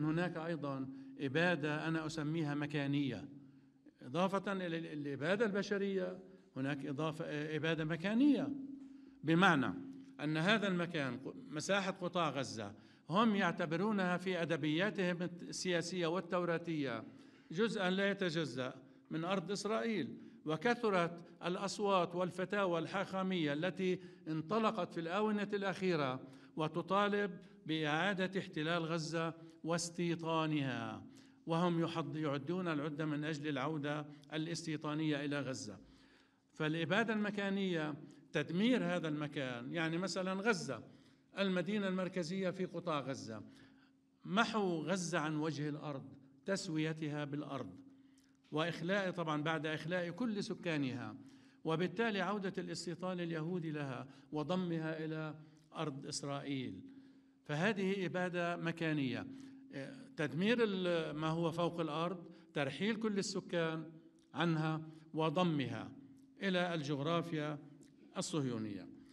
هناك ايضا اباده انا اسميها مكانيه اضافه الى الاباده البشريه هناك اضافه آه، اباده مكانيه بمعنى ان هذا المكان مساحه قطاع غزه هم يعتبرونها في ادبياتهم السياسيه والتوراتيه جزءا لا يتجزا من ارض اسرائيل وكثرت الاصوات والفتاوى الحاخاميه التي انطلقت في الاونه الاخيره وتطالب باعاده احتلال غزه واستيطانها وهم يعدون العده من اجل العوده الاستيطانيه الى غزه فالاباده المكانيه تدمير هذا المكان يعني مثلا غزه المدينه المركزيه في قطاع غزه محو غزه عن وجه الارض تسويتها بالارض وإخلاء طبعا بعد إخلاء كل سكانها وبالتالي عودة الاستيطان اليهودي لها وضمها إلى أرض إسرائيل فهذه إبادة مكانية تدمير ما هو فوق الأرض ترحيل كل السكان عنها وضمها إلى الجغرافيا الصهيونيه